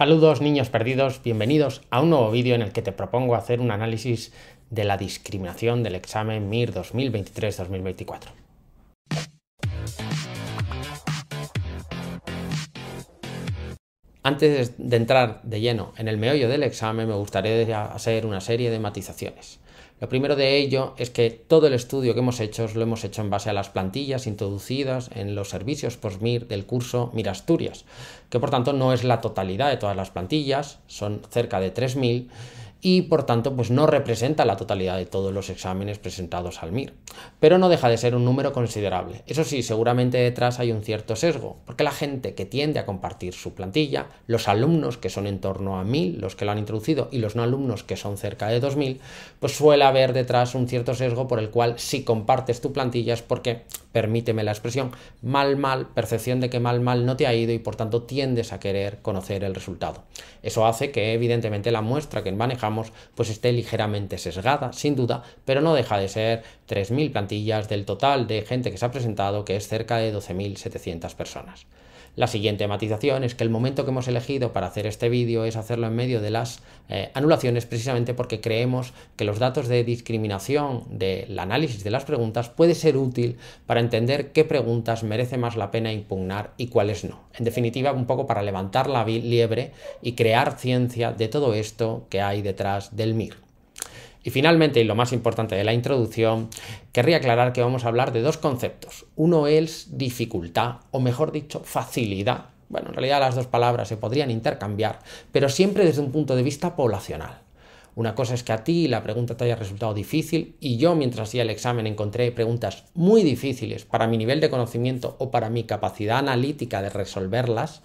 Saludos niños perdidos, bienvenidos a un nuevo vídeo en el que te propongo hacer un análisis de la discriminación del examen MIR 2023-2024. Antes de entrar de lleno en el meollo del examen, me gustaría hacer una serie de matizaciones. Lo primero de ello es que todo el estudio que hemos hecho lo hemos hecho en base a las plantillas introducidas en los servicios POSMIR del curso Mir Asturias, que por tanto no es la totalidad de todas las plantillas, son cerca de 3.000 y por tanto pues no representa la totalidad de todos los exámenes presentados al MIR, pero no deja de ser un número considerable. Eso sí, seguramente detrás hay un cierto sesgo, porque la gente que tiende a compartir su plantilla, los alumnos que son en torno a 1000, los que lo han introducido y los no alumnos que son cerca de 2000, pues suele haber detrás un cierto sesgo por el cual si compartes tu plantilla es porque, permíteme la expresión, mal mal, percepción de que mal mal no te ha ido y por tanto tiendes a querer conocer el resultado. Eso hace que evidentemente la muestra que maneja pues esté ligeramente sesgada, sin duda, pero no deja de ser 3.000 plantillas del total de gente que se ha presentado, que es cerca de 12.700 personas. La siguiente matización es que el momento que hemos elegido para hacer este vídeo es hacerlo en medio de las eh, anulaciones precisamente porque creemos que los datos de discriminación del análisis de las preguntas puede ser útil para entender qué preguntas merece más la pena impugnar y cuáles no. En definitiva, un poco para levantar la liebre y crear ciencia de todo esto que hay detrás del MIR. Y finalmente, y lo más importante de la introducción, querría aclarar que vamos a hablar de dos conceptos. Uno es dificultad, o mejor dicho, facilidad. Bueno, en realidad las dos palabras se podrían intercambiar, pero siempre desde un punto de vista poblacional. Una cosa es que a ti la pregunta te haya resultado difícil y yo mientras hacía el examen encontré preguntas muy difíciles para mi nivel de conocimiento o para mi capacidad analítica de resolverlas,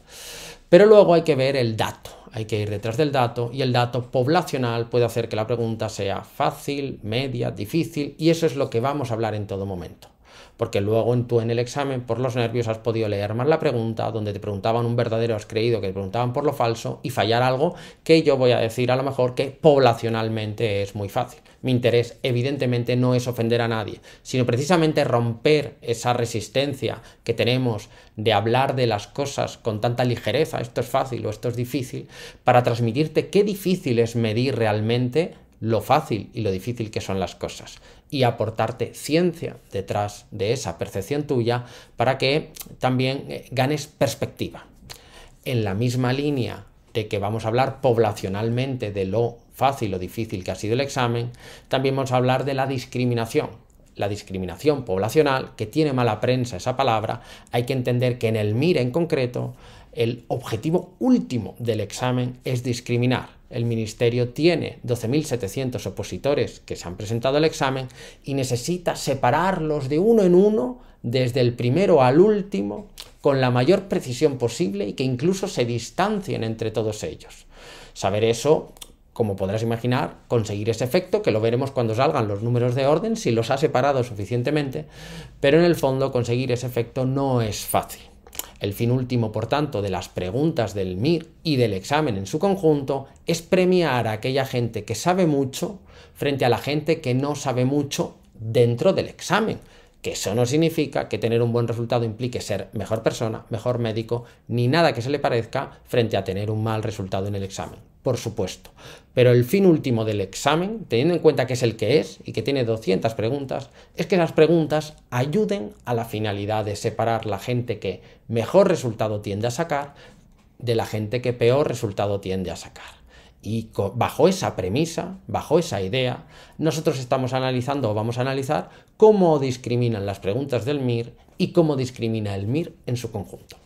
pero luego hay que ver el dato, hay que ir detrás del dato y el dato poblacional puede hacer que la pregunta sea fácil, media, difícil y eso es lo que vamos a hablar en todo momento porque luego en tú en el examen, por los nervios, has podido leer más la pregunta, donde te preguntaban un verdadero, has creído que te preguntaban por lo falso y fallar algo que yo voy a decir a lo mejor que poblacionalmente es muy fácil. Mi interés evidentemente no es ofender a nadie, sino precisamente romper esa resistencia que tenemos de hablar de las cosas con tanta ligereza, esto es fácil o esto es difícil, para transmitirte qué difícil es medir realmente lo fácil y lo difícil que son las cosas y aportarte ciencia detrás de esa percepción tuya para que también eh, ganes perspectiva. En la misma línea de que vamos a hablar poblacionalmente de lo fácil o difícil que ha sido el examen, también vamos a hablar de la discriminación. La discriminación poblacional, que tiene mala prensa esa palabra, hay que entender que en el mir en concreto, el objetivo último del examen es discriminar el ministerio tiene 12.700 opositores que se han presentado al examen y necesita separarlos de uno en uno, desde el primero al último, con la mayor precisión posible y que incluso se distancien entre todos ellos. Saber eso, como podrás imaginar, conseguir ese efecto, que lo veremos cuando salgan los números de orden, si los ha separado suficientemente, pero en el fondo conseguir ese efecto no es fácil. El fin último, por tanto, de las preguntas del MIR y del examen en su conjunto es premiar a aquella gente que sabe mucho frente a la gente que no sabe mucho dentro del examen. Que eso no significa que tener un buen resultado implique ser mejor persona, mejor médico, ni nada que se le parezca frente a tener un mal resultado en el examen por supuesto. Pero el fin último del examen, teniendo en cuenta que es el que es y que tiene 200 preguntas, es que las preguntas ayuden a la finalidad de separar la gente que mejor resultado tiende a sacar de la gente que peor resultado tiende a sacar. Y bajo esa premisa, bajo esa idea, nosotros estamos analizando o vamos a analizar cómo discriminan las preguntas del MIR y cómo discrimina el MIR en su conjunto.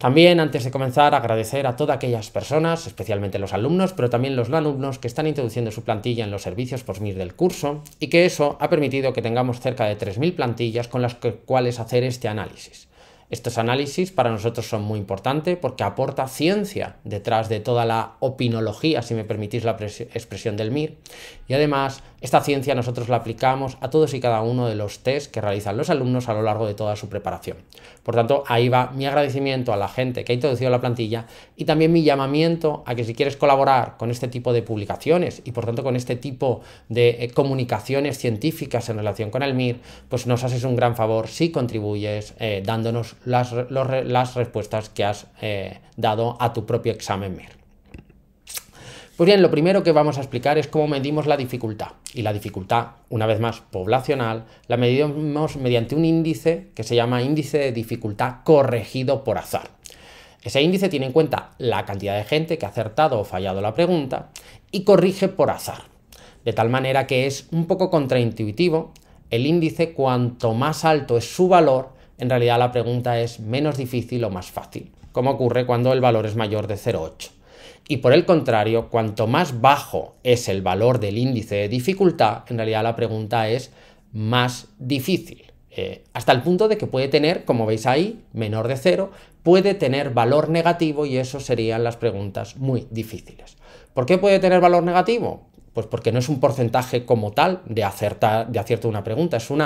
También, antes de comenzar, agradecer a todas aquellas personas, especialmente los alumnos, pero también los no alumnos que están introduciendo su plantilla en los servicios post-MIR del curso y que eso ha permitido que tengamos cerca de 3.000 plantillas con las cuales hacer este análisis. Estos análisis para nosotros son muy importantes porque aporta ciencia detrás de toda la opinología, si me permitís la expresión del MIR, y además esta ciencia nosotros la aplicamos a todos y cada uno de los test que realizan los alumnos a lo largo de toda su preparación. Por tanto, ahí va mi agradecimiento a la gente que ha introducido la plantilla y también mi llamamiento a que si quieres colaborar con este tipo de publicaciones y por tanto con este tipo de eh, comunicaciones científicas en relación con el MIR, pues nos haces un gran favor si contribuyes eh, dándonos las, respuestas que has eh, dado a tu propio examen MIR. Pues bien, lo primero que vamos a explicar es cómo medimos la dificultad. Y la dificultad, una vez más, poblacional, la medimos mediante un índice que se llama índice de dificultad corregido por azar. Ese índice tiene en cuenta la cantidad de gente que ha acertado o fallado la pregunta y corrige por azar. De tal manera que es un poco contraintuitivo, el índice cuanto más alto es su valor, en realidad la pregunta es menos difícil o más fácil, como ocurre cuando el valor es mayor de 0,8. Y por el contrario, cuanto más bajo es el valor del índice de dificultad, en realidad la pregunta es más difícil. Eh, hasta el punto de que puede tener, como veis ahí, menor de cero, puede tener valor negativo y eso serían las preguntas muy difíciles. ¿Por qué puede tener valor negativo? Pues porque no es un porcentaje como tal de, acertar, de acierto de una pregunta, es un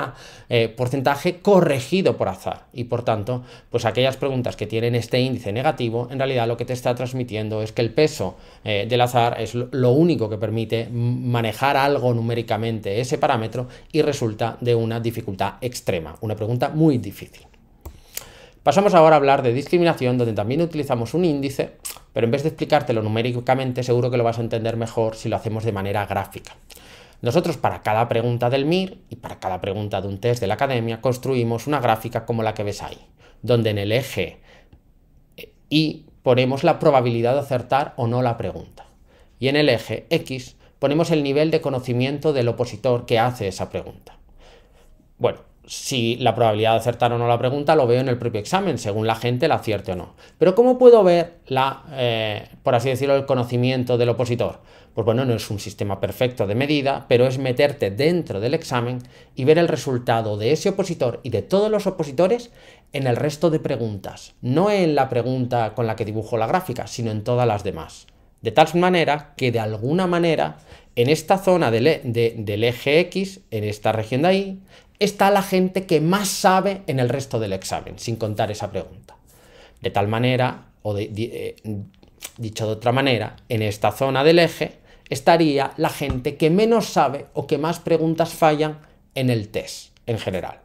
eh, porcentaje corregido por azar. Y por tanto, pues aquellas preguntas que tienen este índice negativo, en realidad lo que te está transmitiendo es que el peso eh, del azar es lo único que permite manejar algo numéricamente ese parámetro y resulta de una dificultad extrema, una pregunta muy difícil. Pasamos ahora a hablar de discriminación, donde también utilizamos un índice pero en vez de explicártelo numéricamente, seguro que lo vas a entender mejor si lo hacemos de manera gráfica. Nosotros para cada pregunta del MIR y para cada pregunta de un test de la academia construimos una gráfica como la que ves ahí, donde en el eje Y eh, ponemos la probabilidad de acertar o no la pregunta. Y en el eje X ponemos el nivel de conocimiento del opositor que hace esa pregunta. Bueno, si la probabilidad de acertar o no la pregunta lo veo en el propio examen, según la gente la acierte o no. Pero ¿cómo puedo ver la, eh, por así decirlo, el conocimiento del opositor? Pues bueno, no es un sistema perfecto de medida, pero es meterte dentro del examen y ver el resultado de ese opositor y de todos los opositores en el resto de preguntas. No en la pregunta con la que dibujo la gráfica, sino en todas las demás. De tal manera que de alguna manera en esta zona del, e, del, eje X, en esta región de ahí, está la gente que más sabe en el resto del examen, sin contar esa pregunta. De tal manera, o eh, dicho de otra manera, en esta zona del eje estaría la gente que menos sabe o que más preguntas fallan en el test en general.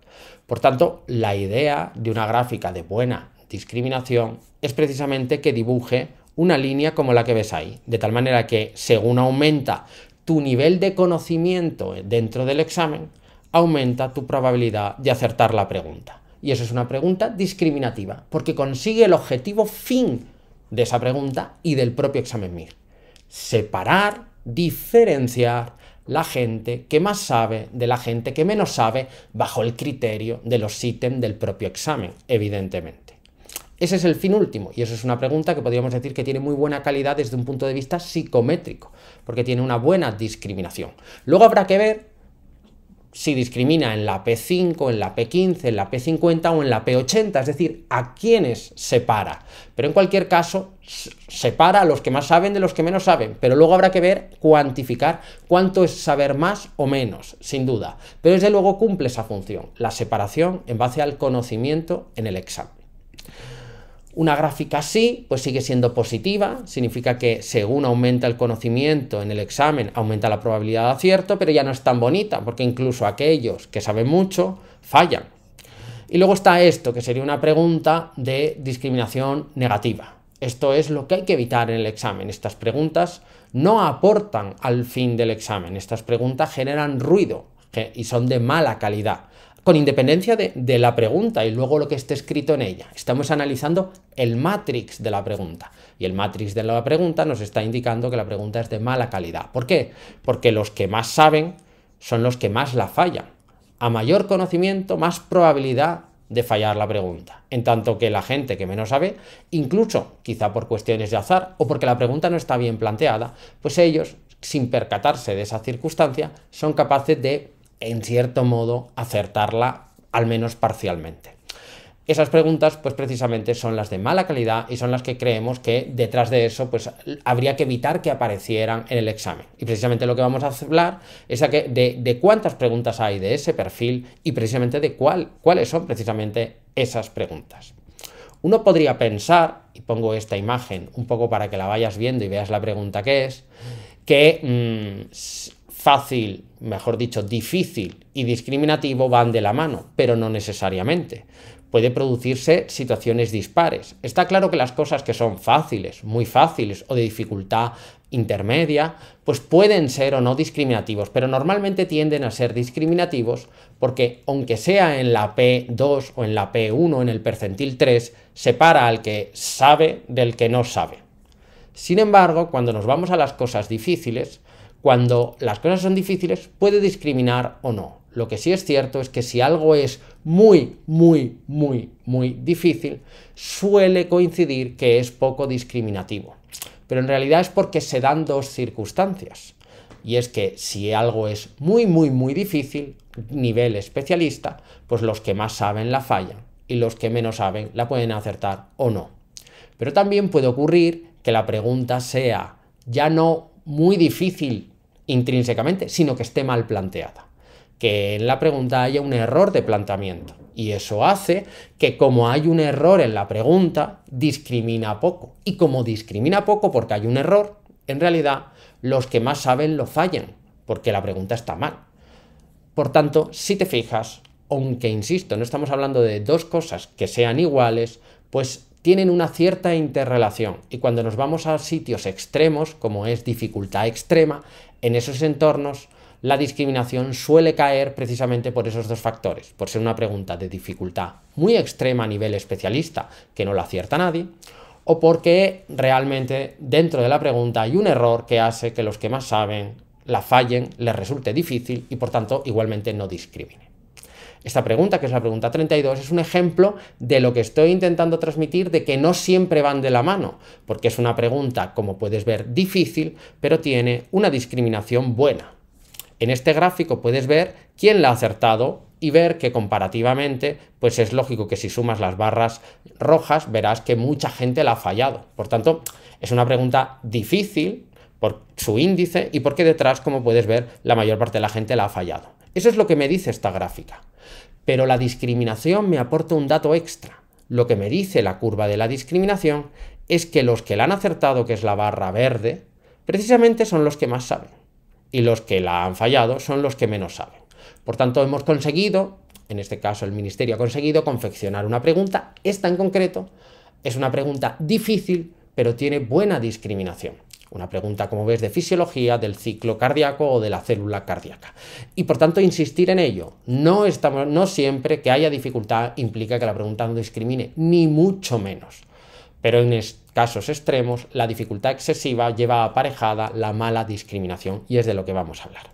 Por tanto, la idea de una gráfica de buena discriminación es precisamente que dibuje una línea como la que ves ahí, de tal manera que según aumenta tu nivel de conocimiento dentro del examen, aumenta tu probabilidad de acertar la pregunta. Y eso es una pregunta discriminativa, porque consigue el objetivo fin de esa pregunta y del propio examen MIR. Separar, diferenciar la gente que más sabe de la gente que menos sabe bajo el criterio de los ítems del propio examen, evidentemente. Ese es el fin último y eso es una pregunta que podríamos decir que tiene muy buena calidad desde un punto de vista psicométrico, porque tiene una buena discriminación. Luego habrá que ver si discrimina en la P5, en la P15, en la P50 o en la P80, es decir, a quiénes separa. Pero en cualquier caso, separa a los que más saben de los que menos saben, pero luego habrá que ver, cuantificar cuánto es saber más o menos, sin duda. Pero desde luego cumple esa función, la separación en base al conocimiento en el examen. Una gráfica así, pues sigue siendo positiva, significa que según aumenta el conocimiento en el examen, aumenta la probabilidad de acierto, pero ya no es tan bonita, porque incluso aquellos que saben mucho fallan. Y luego está esto, que sería una pregunta de discriminación negativa. Esto es lo que hay que evitar en el examen. Estas preguntas no aportan al fin del examen. Estas preguntas generan ruido y son de mala calidad con independencia de, la pregunta y luego lo que esté escrito en ella. Estamos analizando el matrix de la pregunta. Y el matrix de la pregunta nos está indicando que la pregunta es de mala calidad. ¿Por qué? Porque los que más saben son los que más la fallan. A mayor conocimiento, más probabilidad de fallar la pregunta. En tanto que la gente que menos sabe, incluso quizá por cuestiones de azar o porque la pregunta no está bien planteada, pues ellos, sin percatarse de esa circunstancia, son capaces de en cierto modo, acertarla al menos parcialmente. Esas preguntas, pues precisamente son las de mala calidad y son las que creemos que detrás de eso, pues habría que evitar que aparecieran en el examen. Y precisamente lo que vamos a hablar es de, de cuántas preguntas hay de ese perfil y precisamente de cuál, cuáles son precisamente esas preguntas. Uno podría pensar, y pongo esta imagen un poco para que la vayas viendo y veas la pregunta que es, que mm, fácil, mejor dicho, difícil y discriminativo van de la mano, pero no necesariamente. Puede producirse situaciones dispares. Está claro que las cosas que son fáciles, muy fáciles o de dificultad intermedia, pues pueden ser o no discriminativos, pero normalmente tienden a ser discriminativos porque aunque sea en la P2 o en la P1, en el percentil 3, separa al que sabe del que no sabe. Sin embargo, cuando nos vamos a las cosas difíciles, cuando las cosas son difíciles, puede discriminar o no. Lo que sí es cierto es que si algo es muy, muy, muy, muy difícil, suele coincidir que es poco discriminativo. Pero en realidad es porque se dan dos circunstancias. Y es que si algo es muy, muy, muy difícil, nivel especialista, pues los que más saben la fallan, y los que menos saben la pueden acertar o no. Pero también puede ocurrir que la pregunta sea ya no muy difícil intrínsecamente, sino que esté mal planteada. Que en la pregunta haya un error de planteamiento. Y eso hace que como hay un error en la pregunta, discrimina poco. Y como discrimina poco porque hay un error, en realidad los que más saben lo fallan, porque la pregunta está mal. Por tanto, si te fijas, aunque insisto, no estamos hablando de dos cosas que sean iguales, pues tienen una cierta interrelación y cuando nos vamos a sitios extremos, como es dificultad extrema, en esos entornos la discriminación suele caer precisamente por esos dos factores, por ser una pregunta de dificultad muy extrema a nivel especialista, que no la acierta nadie, o porque realmente dentro de la pregunta hay un error que hace que los que más saben la fallen, les resulte difícil y por tanto igualmente no discriminen. Esta pregunta, que es la pregunta 32, es un ejemplo de lo que estoy intentando transmitir de que no siempre van de la mano, porque es una pregunta, como puedes ver, difícil, pero tiene una discriminación buena. En este gráfico puedes ver quién la ha acertado y ver que comparativamente, pues es lógico que si sumas las barras rojas verás que mucha gente la ha fallado. Por tanto, es una pregunta difícil por su índice y porque detrás, como puedes ver, la mayor parte de la gente la ha fallado. Eso es lo que me dice esta gráfica. Pero la discriminación me aporta un dato extra. Lo que me dice la curva de la discriminación es que los que la han acertado, que es la barra verde, precisamente son los que más saben. Y los que la han fallado son los que menos saben. Por tanto, hemos conseguido, en este caso el Ministerio ha conseguido confeccionar una pregunta, esta en concreto, es una pregunta difícil, pero tiene buena discriminación. Una pregunta, como ves, de fisiología, del ciclo cardíaco o de la célula cardíaca. Y por tanto, insistir en ello. No, estamos, no siempre que haya dificultad implica que la pregunta no discrimine, ni mucho menos. Pero en casos extremos, la dificultad excesiva lleva aparejada la mala discriminación y es de lo que vamos a hablar.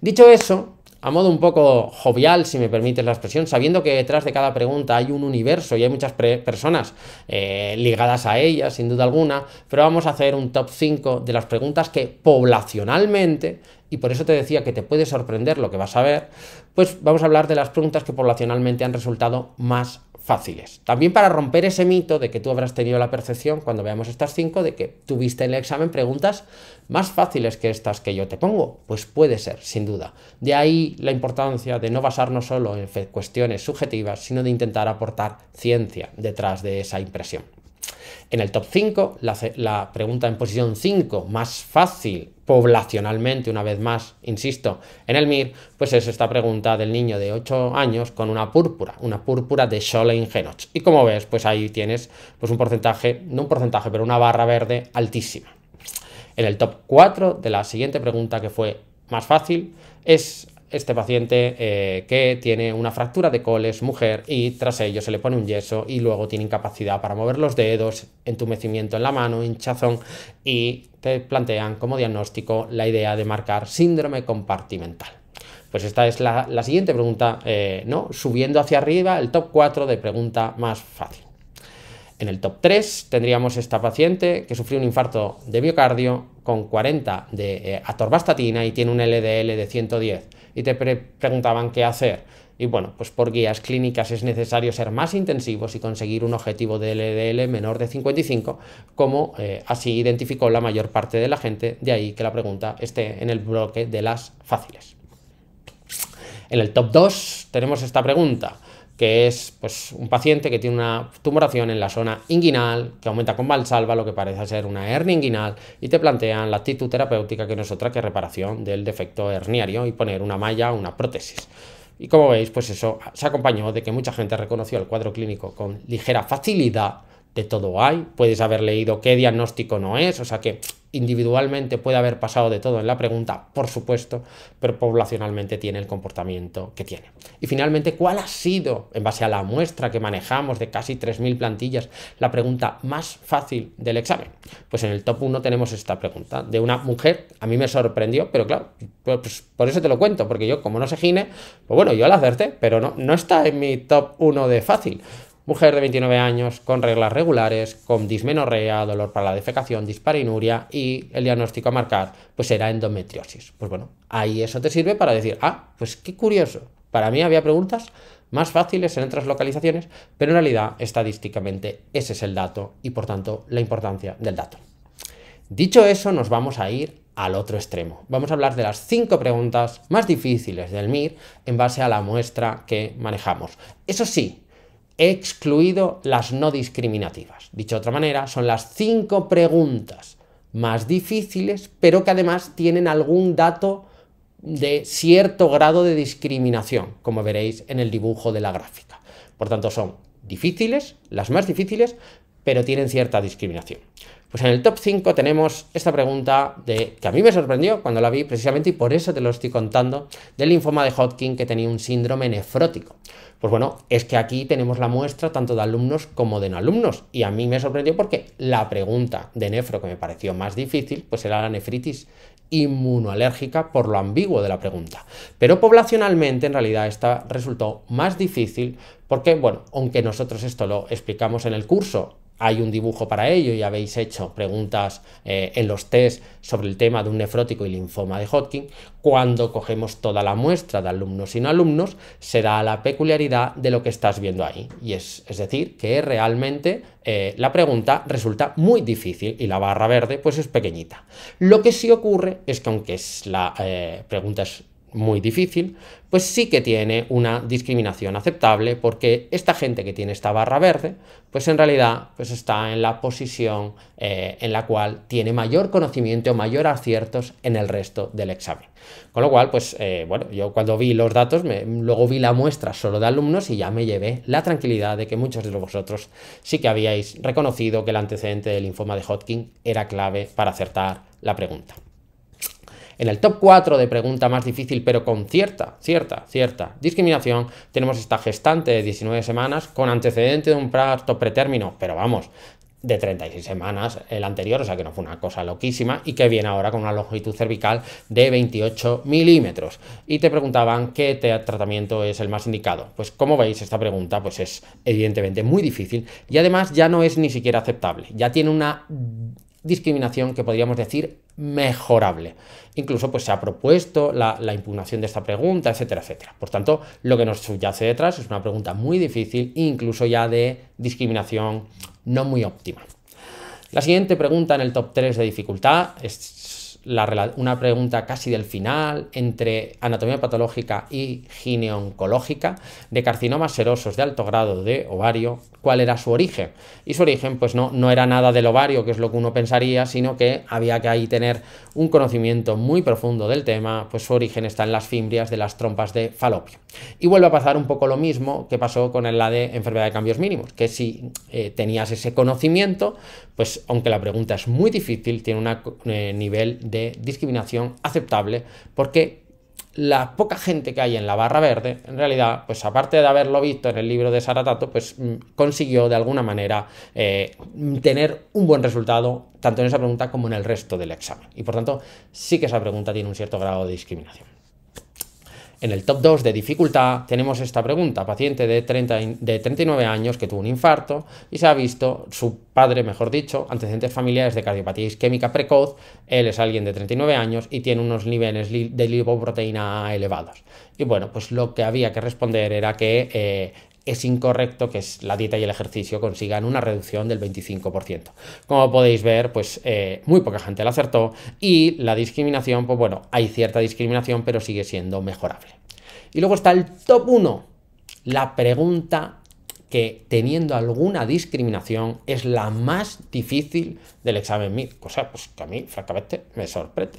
Dicho eso, a modo un poco jovial, si me permites la expresión, sabiendo que detrás de cada pregunta hay un universo y hay muchas personas eh, ligadas a ella, sin duda alguna, pero vamos a hacer un top 5 de las preguntas que poblacionalmente, y por eso te decía que te puede sorprender lo que vas a ver, pues vamos a hablar de las preguntas que poblacionalmente han resultado más fáciles. También para romper ese mito de que tú habrás tenido la percepción, cuando veamos estas cinco, de que tuviste en el examen preguntas más fáciles que estas que yo te pongo. Pues puede ser, sin duda. De ahí la importancia de no basarnos solo en cuestiones subjetivas, sino de intentar aportar ciencia detrás de esa impresión. En el top 5, la, pregunta en posición 5, más fácil poblacionalmente, una vez más, insisto, en el MIR, pues es esta pregunta del niño de 8 años con una púrpura, una púrpura de Scholen Genoch. Y como ves, pues ahí tienes pues un porcentaje, no un porcentaje, pero una barra verde altísima. En el top 4 de la siguiente pregunta que fue más fácil, es este paciente eh, que tiene una fractura de coles, mujer, y tras ello se le pone un yeso y luego tiene incapacidad para mover los dedos, entumecimiento en la mano, hinchazón y te plantean como diagnóstico la idea de marcar síndrome compartimental. Pues esta es la, siguiente pregunta, eh, ¿no? Subiendo hacia arriba el top 4 de pregunta más fácil. En el top 3 tendríamos esta paciente que sufrió un infarto de miocardio con 40 de eh, atorvastatina y tiene un LDL de 110 y te preguntaban qué hacer. Y bueno, pues por guías clínicas es necesario ser más intensivos y conseguir un objetivo de LDL menor de 55, como eh, así identificó la mayor parte de la gente, de ahí que la pregunta esté en el bloque de las fáciles. En el top 2 tenemos esta pregunta que es pues, un paciente que tiene una tumoración en la zona inguinal, que aumenta con valsalva, lo que parece ser una hernia inguinal, y te plantean la actitud terapéutica que no es otra que reparación del defecto herniario y poner una malla una prótesis. Y como veis, pues eso se acompañó de que mucha gente reconoció el cuadro clínico con ligera facilidad de todo hay, puedes haber leído qué diagnóstico no es, o sea que individualmente puede haber pasado de todo en la pregunta, por supuesto, pero poblacionalmente tiene el comportamiento que tiene. Y finalmente, ¿cuál ha sido, en base a la muestra que manejamos de casi 3.000 plantillas, la pregunta más fácil del examen? Pues en el top 1 tenemos esta pregunta de una mujer, a mí me sorprendió, pero claro, pues por eso te lo cuento, porque yo como no sé gine, pues bueno, yo al hacerte pero no, no está en mi top 1 de fácil. Mujer de 29 años con reglas regulares, con dismenorrea, dolor para la defecación, disparinuria y el diagnóstico a marcar pues era endometriosis. Pues bueno, ahí eso te sirve para decir, ah, pues qué curioso. Para mí había preguntas más fáciles en otras localizaciones, pero en realidad estadísticamente ese es el dato y por tanto la importancia del dato. Dicho eso, nos vamos a ir al otro extremo. Vamos a hablar de las cinco preguntas más difíciles del MIR en base a la muestra que manejamos. Eso sí, excluido las no discriminativas. Dicho de otra manera, son las cinco preguntas más difíciles, pero que además tienen algún dato de cierto grado de discriminación, como veréis en el dibujo de la gráfica. Por tanto, son difíciles, las más difíciles, pero tienen cierta discriminación. Pues en el top 5 tenemos esta pregunta de, que a mí me sorprendió cuando la vi precisamente y por eso te lo estoy contando, del linfoma de Hodgkin que tenía un síndrome nefrótico. Pues bueno, es que aquí tenemos la muestra tanto de alumnos como de no alumnos y a mí me sorprendió porque la pregunta de nefro que me pareció más difícil pues era la nefritis inmunoalérgica por lo ambiguo de la pregunta. Pero poblacionalmente en realidad esta resultó más difícil porque, bueno, aunque nosotros esto lo explicamos en el curso hay un dibujo para ello y habéis hecho preguntas eh, en los test sobre el tema de un nefrótico y linfoma de Hodgkin, cuando cogemos toda la muestra de alumnos y no alumnos, se da la peculiaridad de lo que estás viendo ahí. Y es, decir, que realmente eh, la pregunta resulta muy difícil y la barra verde pues es pequeñita. Lo que sí ocurre es que aunque es la eh, pregunta es muy difícil, pues sí que tiene una discriminación aceptable porque esta gente que tiene esta barra verde, pues en realidad pues está en la posición eh, en la cual tiene mayor conocimiento, o mayor aciertos en el resto del examen. Con lo cual, pues eh, bueno, yo cuando vi los datos, luego vi la muestra solo de alumnos y ya me llevé la tranquilidad de que muchos de vosotros sí que habíais reconocido que el antecedente del linfoma de Hodgkin era clave para acertar la pregunta. En el top 4 de pregunta más difícil, pero con cierta, cierta, cierta discriminación, tenemos esta gestante de 19 semanas con antecedente de un parto pretérmino, pero vamos, de 36 semanas el anterior, o sea que no fue una cosa loquísima y que viene ahora con una longitud cervical de 28 milímetros. Y te preguntaban qué tratamiento es el más indicado. Pues como veis esta pregunta pues es evidentemente muy difícil y además ya no es ni siquiera aceptable, ya tiene una discriminación que podríamos decir mejorable. Incluso pues, se ha propuesto la, la, impugnación de esta pregunta, etcétera, etcétera. Por tanto, lo que nos subyace detrás es una pregunta muy difícil, incluso ya de discriminación no muy óptima. La siguiente pregunta en el top 3 de dificultad es una pregunta casi del final entre anatomía patológica y gineoncológica de carcinomas serosos de alto grado de ovario, cuál era su origen. Y su origen pues no, no era nada del ovario, que es lo que uno pensaría, sino que había que ahí tener un conocimiento muy profundo del tema, pues su origen está en las fimbrias de las trompas de falopio. Y vuelve a pasar un poco lo mismo que pasó con la de enfermedad de cambios mínimos, que si eh, tenías ese conocimiento, pues aunque la pregunta es muy difícil, tiene un eh, nivel de discriminación aceptable porque la poca gente que hay en la barra verde, en realidad, pues aparte de haberlo visto en el libro de Saratato, pues mm, consiguió de alguna manera eh, tener un buen resultado tanto en esa pregunta como en el resto del examen. Y por tanto, sí que esa pregunta tiene un cierto grado de discriminación. En el top 2 de dificultad tenemos esta pregunta, paciente de, 39 años que tuvo un infarto y se ha visto, su padre, mejor dicho, antecedentes familiares de cardiopatía isquémica precoz, él es alguien de 39 años y tiene unos niveles de lipoproteína elevados. Y bueno, pues lo que había que responder era que eh, es incorrecto que la dieta y el ejercicio consigan una reducción del 25%. Como podéis ver, pues eh, muy poca gente la acertó y la discriminación, pues bueno, hay cierta discriminación, pero sigue siendo mejorable. Y luego está el top 1, la pregunta que teniendo alguna discriminación es la más difícil del examen MIR, cosa pues, que a mí francamente me sorprende.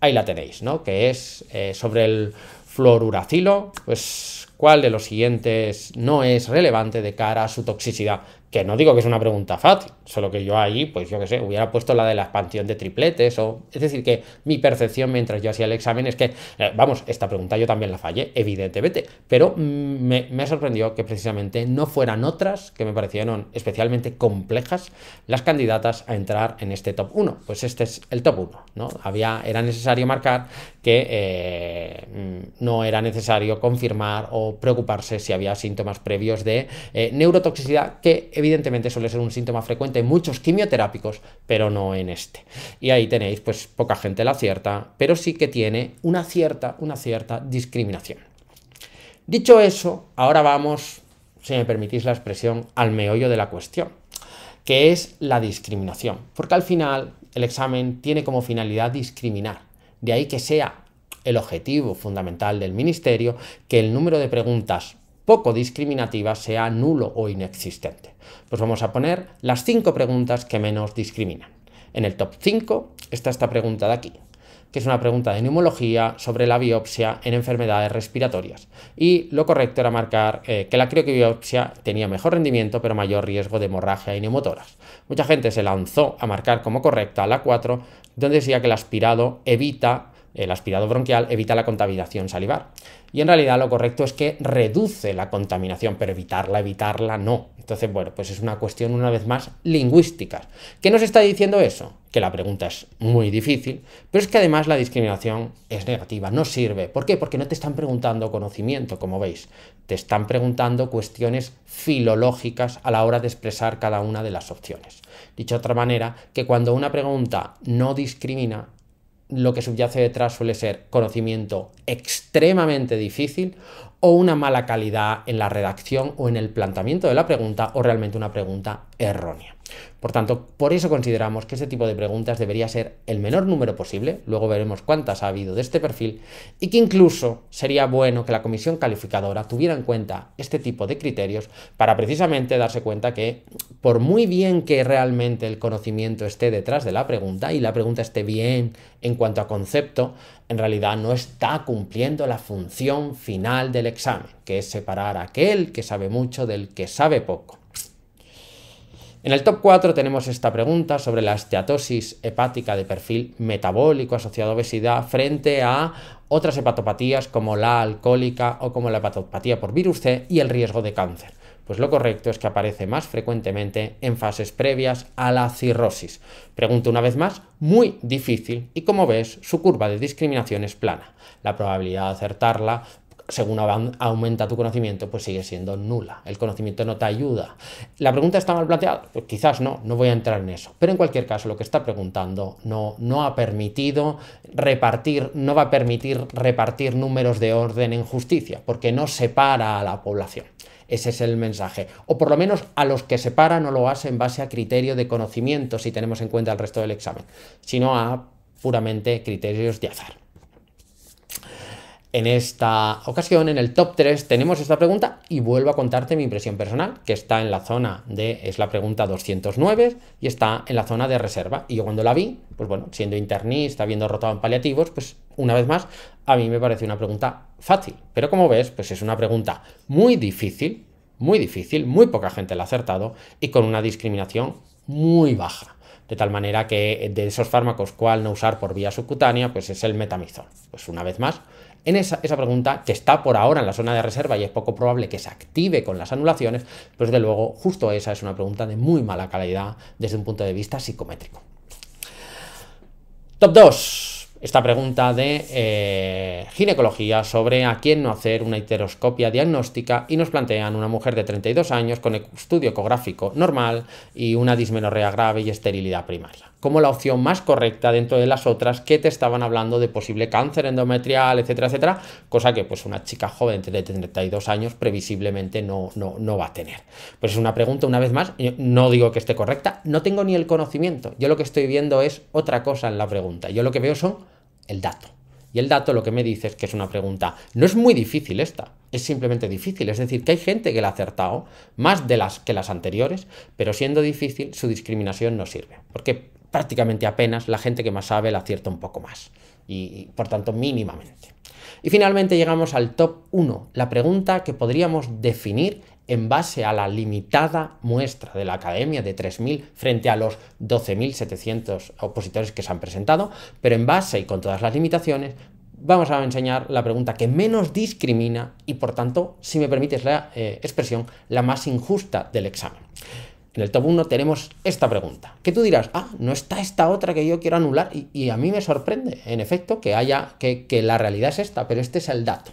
Ahí la tenéis, ¿no? Que es eh, sobre el fluoruracilo, pues cuál de los siguientes no es relevante de cara a su toxicidad. Que no digo que es una pregunta fácil, solo que yo ahí, pues yo que sé, hubiera puesto la de la expansión de tripletes o... Es decir, que mi percepción mientras yo hacía el examen es que, eh, vamos, esta pregunta yo también la fallé, evidentemente, pero mm, me, sorprendió que precisamente no fueran otras que me parecieron especialmente complejas las candidatas a entrar en este top 1. Pues este es el top 1, ¿no? Había, era necesario marcar que eh, mm, no era necesario confirmar o preocuparse si había síntomas previos de eh, neurotoxicidad que evidentemente suele ser un síntoma frecuente en muchos quimioterápicos, pero no en este. Y ahí tenéis, pues poca gente la cierta, pero sí que tiene una cierta, una cierta discriminación. Dicho eso, ahora vamos, si me permitís la expresión, al meollo de la cuestión, que es la discriminación, porque al final el examen tiene como finalidad discriminar, de ahí que sea el objetivo fundamental del ministerio que el número de preguntas poco discriminativa sea nulo o inexistente. Pues vamos a poner las cinco preguntas que menos discriminan. En el top 5 está esta pregunta de aquí, que es una pregunta de neumología sobre la biopsia en enfermedades respiratorias. Y lo correcto era marcar eh, que la biopsia tenía mejor rendimiento pero mayor riesgo de hemorragia y neumotoras. Mucha gente se lanzó a marcar como correcta la 4, donde decía que el aspirado evita el aspirado bronquial evita la contaminación salivar. Y en realidad lo correcto es que reduce la contaminación, pero evitarla, evitarla no. Entonces, bueno, pues es una cuestión una vez más lingüística. ¿Qué nos está diciendo eso? Que la pregunta es muy difícil, pero es que además la discriminación es negativa, no sirve. ¿Por qué? Porque no te están preguntando conocimiento, como veis. Te están preguntando cuestiones filológicas a la hora de expresar cada una de las opciones. Dicho de otra manera, que cuando una pregunta no discrimina, lo que subyace detrás suele ser conocimiento extremadamente difícil o una mala calidad en la redacción o en el planteamiento de la pregunta o realmente una pregunta errónea. Por tanto, por eso consideramos que este tipo de preguntas debería ser el menor número posible, luego veremos cuántas ha habido de este perfil, y que incluso sería bueno que la comisión calificadora tuviera en cuenta este tipo de criterios para precisamente darse cuenta que por muy bien que realmente el conocimiento esté detrás de la pregunta y la pregunta esté bien en cuanto a concepto, en realidad no está cumpliendo la función final del examen, que es separar a aquel que sabe mucho del que sabe poco. En el top 4 tenemos esta pregunta sobre la esteatosis hepática de perfil metabólico asociado a obesidad frente a otras hepatopatías como la alcohólica o como la hepatopatía por virus C y el riesgo de cáncer. Pues lo correcto es que aparece más frecuentemente en fases previas a la cirrosis. Pregunta una vez más, muy difícil y como ves, su curva de discriminación es plana. La probabilidad de acertarla según aumenta tu conocimiento, pues sigue siendo nula. El conocimiento no te ayuda. ¿La pregunta está mal planteada? Pues quizás no, no voy a entrar en eso. Pero en cualquier caso, lo que está preguntando no, no ha permitido repartir, no va a permitir repartir números de orden en justicia, porque no separa a la población. Ese es el mensaje. O por lo menos a los que separa no lo hace en base a criterio de conocimiento, si tenemos en cuenta el resto del examen, sino a puramente criterios de azar en esta ocasión, en el top 3, tenemos esta pregunta y vuelvo a contarte mi impresión personal, que está en la zona de, es la pregunta 209 y está en la zona de reserva. Y yo cuando la vi, pues bueno, siendo internista, habiendo rotado en paliativos, pues una vez más, a mí me parece una pregunta fácil. Pero como ves, pues es una pregunta muy difícil, muy difícil, muy poca gente la ha acertado y con una discriminación muy baja. De tal manera que eh, de esos fármacos, cuál no usar por vía subcutánea, pues es el metamizol. Pues una vez más, en esa, pregunta, que está por ahora en la zona de reserva y es poco probable que se active con las anulaciones, pues de luego justo esa es una pregunta de muy mala calidad desde un punto de vista psicométrico. Top 2 esta pregunta de eh, ginecología sobre a quién no hacer una heteroscopia diagnóstica y nos plantean una mujer de 32 años con estudio ecográfico normal y una dismenorrea grave y esterilidad primaria como la opción más correcta dentro de las otras que te estaban hablando de posible cáncer endometrial, etcétera, etcétera, cosa que pues una chica joven de 32 años previsiblemente no, no, no va a tener. Pues es una pregunta, una vez más, no digo que esté correcta, no tengo ni el conocimiento, yo lo que estoy viendo es otra cosa en la pregunta, yo lo que veo son el dato. Y el dato lo que me dice es que es una pregunta. No es muy difícil esta, es simplemente difícil. Es decir, que hay gente que la ha acertado más de las que las anteriores, pero siendo difícil, su discriminación no sirve. Porque prácticamente apenas la gente que más sabe la acierta un poco más. Y, por tanto, mínimamente. Y finalmente llegamos al top 1, la pregunta que podríamos definir en base a la limitada muestra de la academia de 3.000 frente a los 12.700 opositores que se han presentado, pero en base y con todas las limitaciones, vamos a enseñar la pregunta que menos discrimina y por tanto, si me permites la eh, expresión, la más injusta del examen. En el top 1 tenemos esta pregunta, que tú dirás, ah, no está esta otra que yo quiero anular y, a mí me sorprende, en efecto, que haya que, que la realidad es esta, pero este es el dato.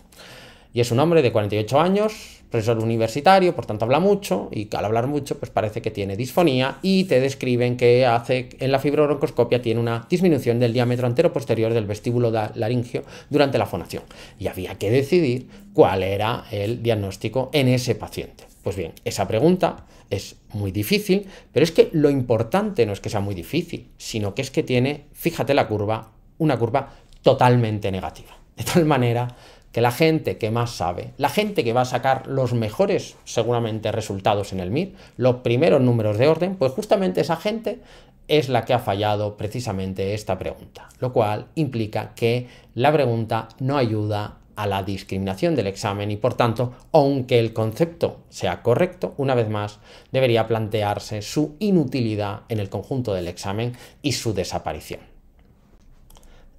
Y es un hombre de 48 años, Profesor universitario, por tanto habla mucho y al hablar mucho pues parece que tiene disfonía y te describen que hace en la fibrobroncoscopia tiene una disminución del diámetro antero posterior del vestíbulo laringio durante la fonación. Y había que decidir cuál era el diagnóstico en ese paciente. Pues bien, esa pregunta es muy difícil, pero es que lo importante no es que sea muy difícil, sino que es que tiene, fíjate la curva, una curva totalmente negativa. De tal manera que la gente que más sabe, la gente que va a sacar los mejores, seguramente, resultados en el MIR, los primeros números de orden, pues justamente esa gente es la que ha fallado precisamente esta pregunta, lo cual implica que la pregunta no ayuda a la discriminación del examen y por tanto, aunque el concepto sea correcto, una vez más, debería plantearse su inutilidad en el conjunto del examen y su desaparición.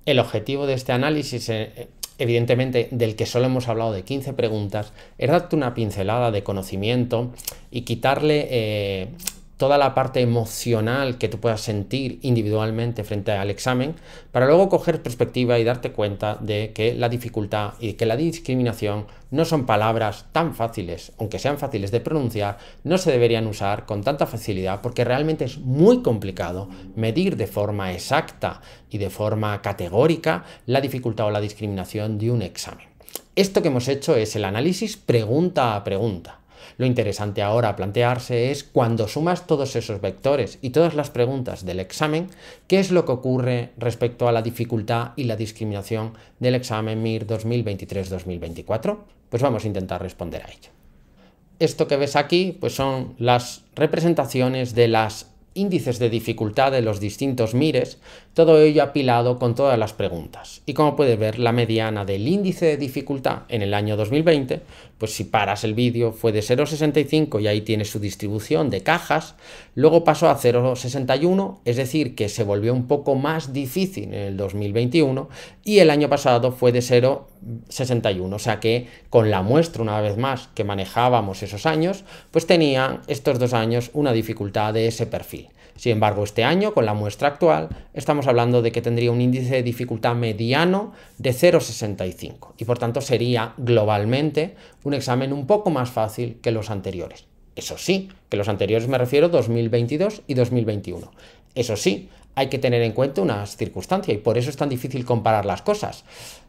El objetivo de este análisis eh, evidentemente, del que solo hemos hablado de 15 preguntas, es darte una pincelada de conocimiento y quitarle eh, toda la parte emocional que tú puedas sentir individualmente frente al examen, para luego coger perspectiva y darte cuenta de que la dificultad y que la discriminación no son palabras tan fáciles, aunque sean fáciles de pronunciar, no se deberían usar con tanta facilidad porque realmente es muy complicado medir de forma exacta y de forma categórica la dificultad o la discriminación de un examen. Esto que hemos hecho es el análisis pregunta a pregunta. Lo interesante ahora a plantearse es cuando sumas todos esos vectores y todas las preguntas del examen, ¿qué es lo que ocurre respecto a la dificultad y la discriminación del examen MIR 2023-2024? Pues vamos a intentar responder a ello. Esto que ves aquí pues son las representaciones de los índices de dificultad de los distintos MIRES todo ello apilado con todas las preguntas. Y como puedes ver, la mediana del índice de dificultad en el año 2020, pues si paras el vídeo, fue de 0,65 y ahí tienes su distribución de cajas, luego pasó a 0,61, es decir, que se volvió un poco más difícil en el 2021 y el año pasado fue de 0,61, o sea que con la muestra una vez más que manejábamos esos años, pues tenían estos dos años una dificultad de ese perfil. Sin embargo, este año, con la muestra actual, estamos hablando de que tendría un índice de dificultad mediano de 0,65 y por tanto sería globalmente un examen un poco más fácil que los anteriores. Eso sí, que los anteriores me refiero 2022 y 2021. Eso sí, hay que tener en cuenta unas circunstancias y por eso es tan difícil comparar las cosas.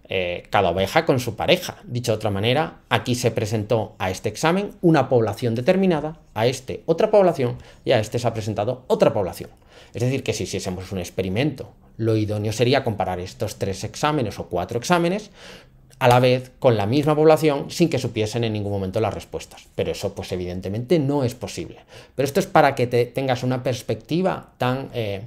Eh, cada oveja con su pareja. Dicho de otra manera, aquí se presentó a este examen una población determinada, a este otra población y a este se ha presentado otra población. Es decir, que si hiciésemos un experimento, lo idóneo sería comparar estos tres exámenes o cuatro exámenes a la vez con la misma población sin que supiesen en ningún momento las respuestas. Pero eso pues evidentemente no es posible. Pero esto es para que te tengas una perspectiva tan eh,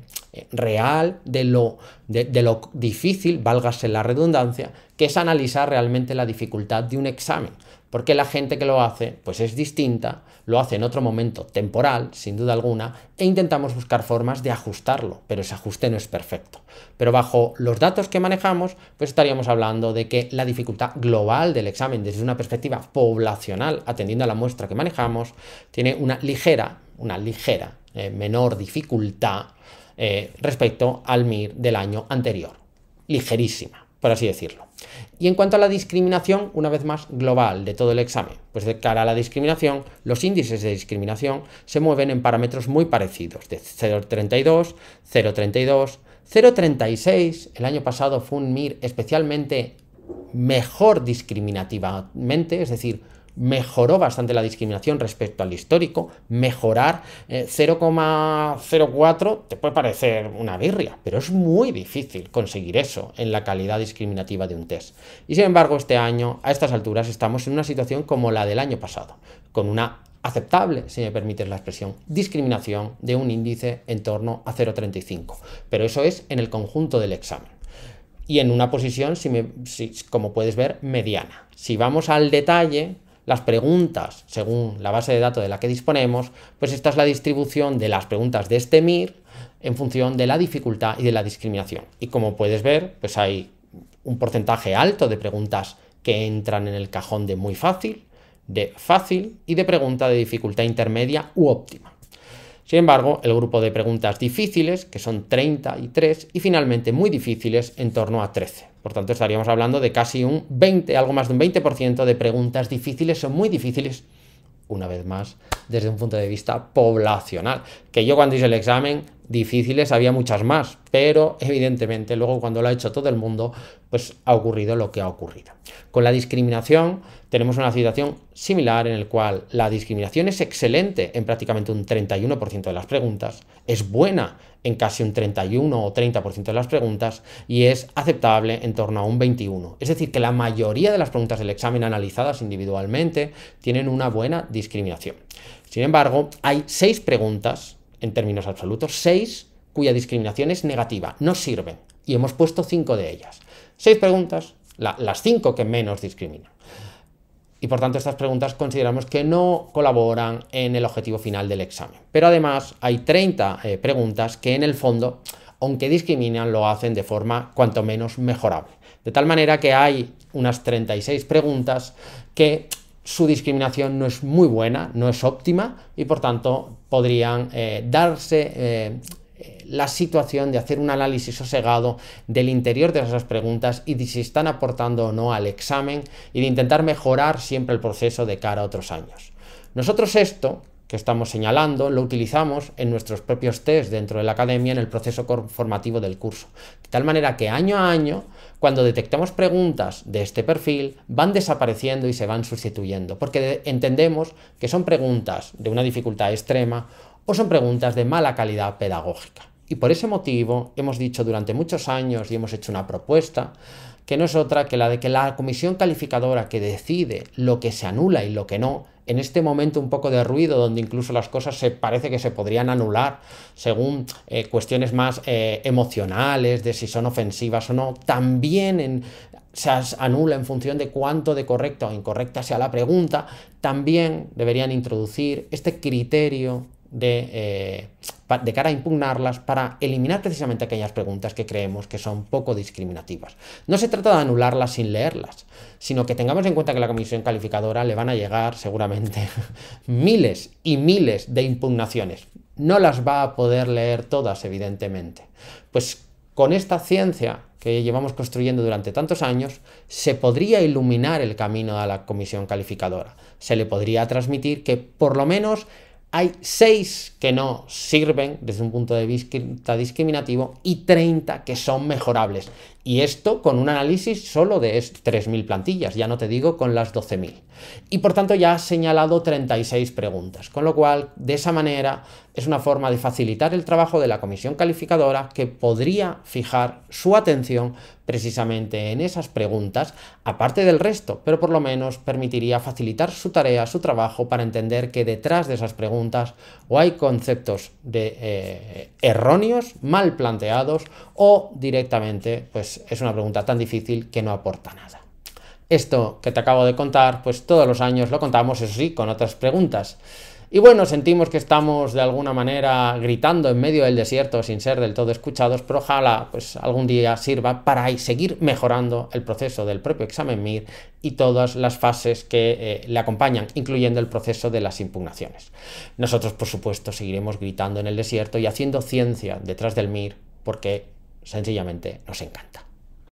real de lo, de lo difícil, válgase la redundancia, que es analizar realmente la dificultad de un examen. Porque la gente que lo hace, pues es distinta, lo hace en otro momento temporal, sin duda alguna, e intentamos buscar formas de ajustarlo, pero ese ajuste no es perfecto. Pero bajo los datos que manejamos, pues estaríamos hablando de que la dificultad global del examen desde una perspectiva poblacional, atendiendo a la muestra que manejamos, tiene una ligera, una ligera eh, menor dificultad eh, respecto al MIR del año anterior. Ligerísima por así decirlo. Y en cuanto a la discriminación, una vez más, global de todo el examen, pues de cara a la discriminación, los índices de discriminación se mueven en parámetros muy parecidos, de 0,32, 0,32, 0,36, el año pasado fue un MIR especialmente mejor discriminativamente, es decir, mejoró bastante la discriminación respecto al histórico. Mejorar 0,04 eh, te puede parecer una birria, pero es muy difícil conseguir eso en la calidad discriminativa de un test. Y sin embargo, este año, a estas alturas, estamos en una situación como la del año pasado, con una aceptable, si me permites la expresión, discriminación de un índice en torno a 0,35. Pero eso es en el conjunto del examen. Y en una posición, si como puedes ver, mediana. Si vamos al detalle, las preguntas según la base de datos de la que disponemos, pues esta es la distribución de las preguntas de este MIR en función de la dificultad y de la discriminación. Y como puedes ver, pues hay un porcentaje alto de preguntas que entran en el cajón de muy fácil, de fácil y de pregunta de dificultad intermedia u óptima. Sin embargo, el grupo de preguntas difíciles, que son 33, y finalmente muy difíciles, en torno a 13. Por tanto, estaríamos hablando de casi un 20, algo más de un 20% de preguntas difíciles son muy difíciles, una vez más, desde un punto de vista poblacional. Que yo cuando hice el examen, difíciles había muchas más, pero evidentemente luego cuando lo ha hecho todo el mundo, pues ha ocurrido lo que ha ocurrido. Con la discriminación tenemos una situación similar en la cual la discriminación es excelente en prácticamente un 31% de las preguntas, es buena en casi un 31 o 30% de las preguntas y es aceptable en torno a un 21. Es decir, que la mayoría de las preguntas del examen analizadas individualmente tienen una buena discriminación. Sin embargo, hay seis preguntas, en términos absolutos, seis cuya discriminación es negativa, no sirven, y hemos puesto cinco de ellas. Seis preguntas, las cinco que menos discriminan y por tanto estas preguntas consideramos que no colaboran en el objetivo final del examen. Pero además hay 30 eh, preguntas que en el fondo, aunque discriminan, lo hacen de forma cuanto menos mejorable. De tal manera que hay unas 36 preguntas que su discriminación no es muy buena, no es óptima y por tanto podrían eh, darse, eh, la situación de hacer un análisis sosegado del interior de esas preguntas y de si están aportando o no al examen y de intentar mejorar siempre el proceso de cara a otros años. Nosotros esto que estamos señalando lo utilizamos en nuestros propios test dentro de la academia en el proceso formativo del curso, de tal manera que año a año, cuando detectamos preguntas de este perfil, van desapareciendo y se van sustituyendo, porque entendemos que son preguntas de una dificultad extrema o pues son preguntas de mala calidad pedagógica. Y por ese motivo hemos dicho durante muchos años y hemos hecho una propuesta que no es otra que la de que la comisión calificadora que decide lo que se anula y lo que no, en este momento un poco de ruido donde incluso las cosas se parece que se podrían anular según eh, cuestiones más eh, emocionales de si son ofensivas o no, también se anula en función de cuánto de correcta o incorrecta sea la pregunta, también deberían introducir este criterio eh, de, cara a impugnarlas para eliminar precisamente aquellas preguntas que creemos que son poco discriminativas. No se trata de anularlas sin leerlas, sino que tengamos en cuenta que a la comisión calificadora le van a llegar seguramente miles y miles de impugnaciones. No las va a poder leer todas, evidentemente. Pues con esta ciencia que llevamos construyendo durante tantos años, se podría iluminar el camino a la comisión calificadora. Se le podría transmitir que por lo menos hay 6 que no sirven desde un punto de vista discriminativo y 30 que son mejorables. Y esto con un análisis solo de 3.000 plantillas, ya no te digo con las 12.000. Y por tanto ya ha señalado 36 preguntas, con lo cual de esa manera es una forma de facilitar el trabajo de la comisión calificadora que podría fijar su atención precisamente en esas preguntas, aparte del resto, pero por lo menos permitiría facilitar su tarea, su trabajo, para entender que detrás de esas preguntas o hay conceptos de, eh, erróneos, mal planteados, o directamente pues, es una pregunta tan difícil que no aporta nada. Esto que te acabo de contar, pues todos los años lo contamos, eso sí, con otras preguntas. Y bueno, sentimos que estamos de alguna manera gritando en medio del desierto sin ser del todo escuchados, pero ojalá pues algún día sirva para seguir mejorando el proceso del propio examen MIR y todas las fases que eh, le acompañan, incluyendo el proceso de las impugnaciones. Nosotros, por supuesto, seguiremos gritando en el desierto y haciendo ciencia detrás del MIR porque sencillamente nos encanta.